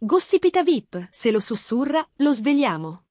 Gossipita VIP, se lo sussurra, lo svegliamo.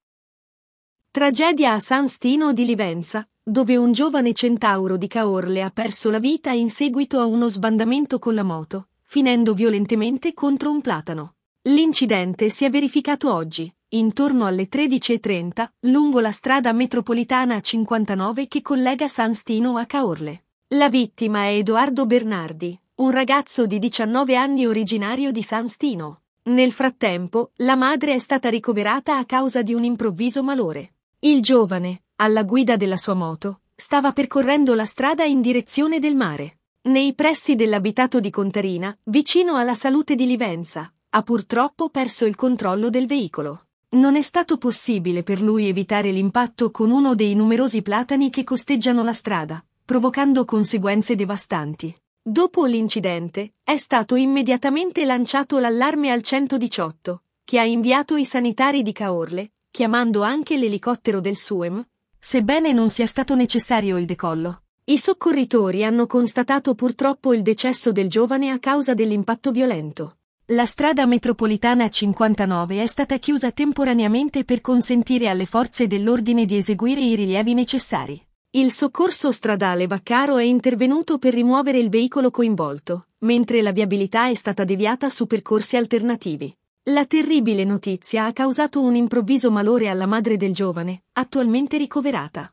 Tragedia a San Stino di Livenza, dove un giovane centauro di Caorle ha perso la vita in seguito a uno sbandamento con la moto, finendo violentemente contro un platano. L'incidente si è verificato oggi, intorno alle 13.30, lungo la strada metropolitana 59 che collega San Stino a Caorle. La vittima è Edoardo Bernardi, un ragazzo di 19 anni originario di San Stino. Nel frattempo, la madre è stata ricoverata a causa di un improvviso malore. Il giovane, alla guida della sua moto, stava percorrendo la strada in direzione del mare. Nei pressi dell'abitato di Contarina, vicino alla salute di Livenza, ha purtroppo perso il controllo del veicolo. Non è stato possibile per lui evitare l'impatto con uno dei numerosi platani che costeggiano la strada, provocando conseguenze devastanti. Dopo l'incidente, è stato immediatamente lanciato l'allarme al 118, che ha inviato i sanitari di Caorle, chiamando anche l'elicottero del SUEM, sebbene non sia stato necessario il decollo. I soccorritori hanno constatato purtroppo il decesso del giovane a causa dell'impatto violento. La strada metropolitana 59 è stata chiusa temporaneamente per consentire alle forze dell'ordine di eseguire i rilievi necessari. Il soccorso stradale Vaccaro è intervenuto per rimuovere il veicolo coinvolto, mentre la viabilità è stata deviata su percorsi alternativi. La terribile notizia ha causato un improvviso malore alla madre del giovane, attualmente ricoverata.